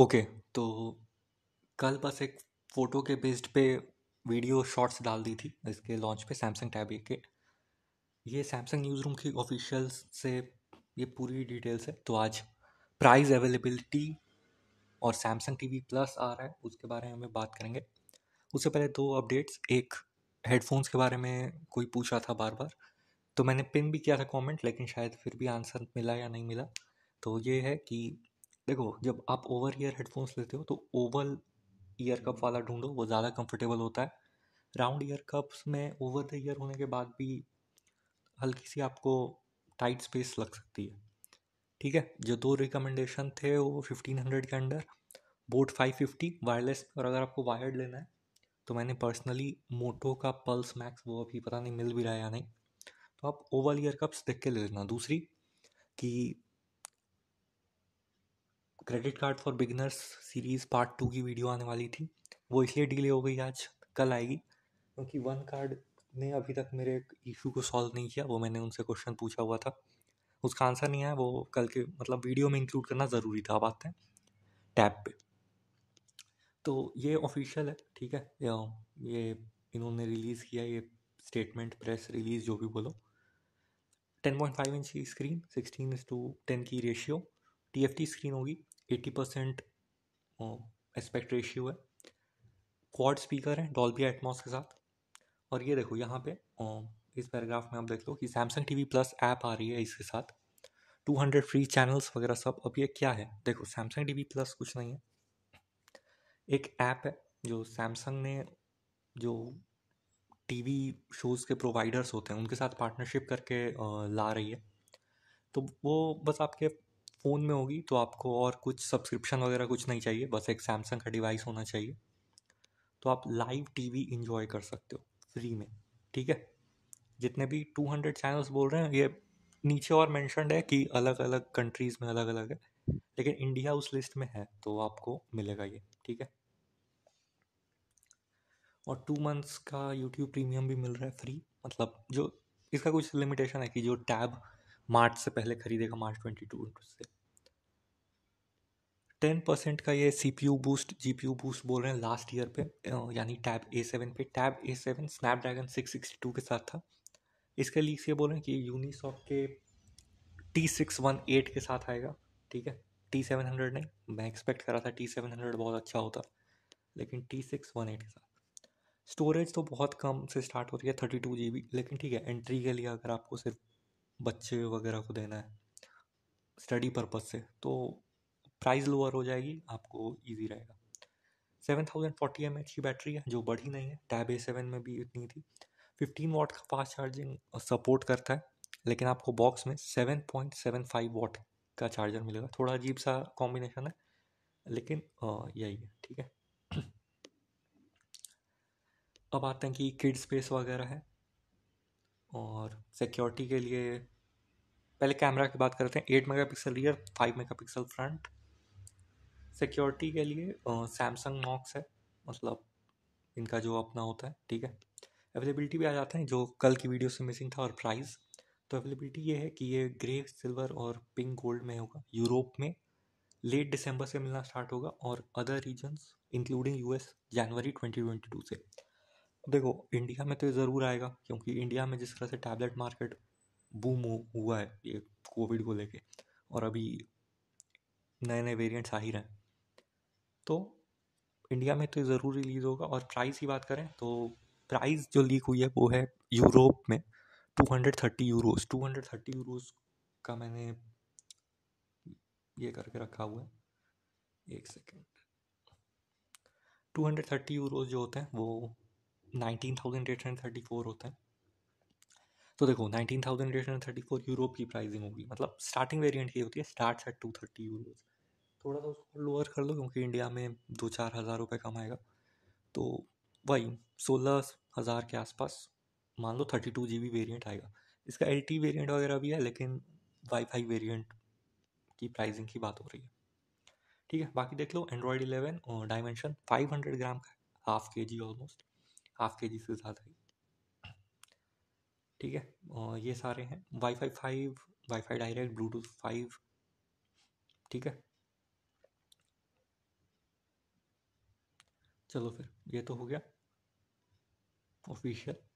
okay तो कल बस एक फ़ोटो के बेस्ड पे वीडियो शॉर्ट्स डाल दी थी इसके लॉन्च पे सैमसंग टैब ए के ये सैमसंग न्यूज़ रूम की ऑफिशियल से ये पूरी डिटेल्स है तो आज प्राइस अवेलेबिलिटी और सैमसंग टीवी प्लस आ रहा है उसके बारे में हमें बात करेंगे उससे पहले दो अपडेट्स एक हेडफोन्स के बारे में कोई पूछा था बार बार तो मैंने पिन भी किया था कमेंट लेकिन शायद फिर भी आंसर मिला या नहीं मिला तो ये है कि देखो जब आप ओवर ईयर हेडफोन्स लेते हो तो ओवल ईयर कप वाला ढूंढो वो ज़्यादा कंफर्टेबल होता है राउंड ईयर कप्स में ओवर द ईयर होने के बाद भी हल्की सी आपको टाइट स्पेस लग सकती है ठीक है जो दो रिकमेंडेशन थे वो फिफ्टीन हंड्रेड के under boAt five fifty wireless और अगर आपको वायर्ड लेना है तो मैंने पर्सनली मोटो का पल्स मैक्स वो अभी पता नहीं मिल भी रहा है या नहीं तो आप ओवल ईयर कप्स देख के ले लेना दूसरी कि credit card for beginners series part two की वीडियो आने वाली थी वो इसलिए डिले हो गई आज कल आएगी क्योंकि वन कार्ड ने अभी तक मेरे एक इशू को सॉल्व नहीं किया वो मैंने उनसे क्वेश्चन पूछा हुआ था उसका आंसर नहीं आया वो कल के मतलब वीडियो में इंक्लूड करना ज़रूरी था अब आते हैं टैब पे तो ये ऑफिशियल है ठीक है ये इन्होंने रिलीज़ किया ये स्टेटमेंट प्रेस रिलीज़ जो भी बोलो टेन पॉइंट फाइव इंच की स्क्रीन सिक्सटीन टू टेन की ratio T F T screen होगी एटी परसेंट एस्पेक्ट रेशियो है क्वाड स्पीकर है डॉल्बी एटमॉस के साथ और ये देखो यहाँ पे इस पैराग्राफ में आप देख लो कि Samsung T V plus app आ रही है इसके साथ टू हंड्रेड फ्री चैनल्स वगैरह सब अब ये क्या है देखो सैमसंग टी वी प्लस कुछ नहीं है एक ऐप है जो सैमसंग ने जो टीवी शोज़ के प्रोवाइडर्स होते हैं उनके साथ पार्टनरशिप करके ला रही है तो वो बस आपके फ़ोन में होगी तो आपको और कुछ सब्सक्रिप्शन वगैरह कुछ नहीं चाहिए बस एक सैमसंग का डिवाइस होना चाहिए तो आप लाइव टीवी इंजॉय कर सकते हो फ्री में ठीक है जितने भी 200 चैनल्स बोल रहे हैं ये नीचे और मैंशनड है कि अलग अलग कंट्रीज़ में अलग अलग है लेकिन इंडिया उस लिस्ट में है तो आपको मिलेगा ये ठीक है और टू मंथ्स का यूट्यूब प्रीमियम भी मिल रहा है फ्री मतलब जो इसका कुछ लिमिटेशन है कि जो टैब मार्च से पहले खरीदेगा मार्च ट्वेंटी टू से टेन परसेंट का ये C P U boost G P U boost बोल रहे हैं लास्ट ईयर पे यानी टैब ए सेवन पे tab A seven Snapdragon six sixty two के साथ था इसके लीक्स ये बोल रहे हैं कि यूनिसॉफ्ट के टी सिक्स वन एट के साथ आएगा ठीक है टी सेवन हंड्रेड नहीं मैं एक्सपेक्ट कर रहा था टी सेवन हंड्रेड बहुत अच्छा होता लेकिन टी सिक्स वन एट के साथ स्टोरेज तो बहुत कम से स्टार्ट हो रही है थर्टी टू जी बी लेकिन ठीक है एंट्री के लिए अगर आपको सिर्फ बच्चे वगैरह को देना है स्टडी पर्पज़ से तो प्राइस लोअर हो जाएगी आपको ईजी रहेगा seven thousand forty M H की बैटरी है जो बढ़ी नहीं है टैब ए सेवन में भी इतनी थी फिफ्टीन वाट का फास्ट चार्जिंग सपोर्ट करता है लेकिन आपको बॉक्स में seven point seven five watt का चार्जर मिलेगा थोड़ा अजीब सा कॉम्बिनेशन है लेकिन यही है ठीक है अब आते हैं कि किड स्पेस वगैरह है और सिक्योरिटी के लिए पहले कैमरा की बात करते हैं eight megapixel rear five megapixel front security के लिए सैमसंग नॉक्स है मतलब इनका जो अपना होता है ठीक है अवेलेबिलिटी भी आ जाते हैं जो कल की वीडियो से मिसिंग था और प्राइस तो अवेलेबिलिटी ये है कि ये ग्रे सिल्वर और पिंक गोल्ड में होगा यूरोप में लेट दिसंबर से मिलना स्टार्ट होगा और other regions including US January two से देखो इंडिया में तो ये ज़रूर आएगा क्योंकि इंडिया में जिस तरह से टैबलेट मार्केट बूम हुआ है ये कोविड को लेके और अभी नए नए वेरिएंट्स आ ही रहे हैं तो इंडिया में तो ज़रूर रिलीज़ होगा और प्राइस की बात करें तो प्राइस जो लीक हुई है वो है यूरोप में two hundred thirty euros two hundred thirty euros का मैंने ये करके रखा हुआ है एक second two hundred thirty euros जो होते हैं वो nineteen thousand eight hundred thirty four होते हैं तो देखो nineteen thousand eight hundred thirty four Europe की प्राइसिंग होगी मतलब स्टार्टिंग वेरिएंट की होती है start at two thirty euros थोड़ा सा उसको लोअर कर लो क्योंकि इंडिया में दो चार हज़ार रुपये कम आएगा तो वही सोलह हज़ार के आसपास मान लो thirty two G B variant आएगा इसका एल टी वेरियंट वगैरह भी है लेकिन वाई फाई वेरियंट की प्राइजिंग की बात हो रही है ठीक है बाकी देख लो एंड्रॉयड इलेवन और डायमेंशन फाइव हंड्रेड ग्राम का हाफ के जी ऑलमोस्ट हाफ के जी से ज़्यादा ही ठीक है और ये सारे हैं wifi five wifi direct Bluetooth five ठीक है चलो फिर ये तो हो गया ऑफिशियल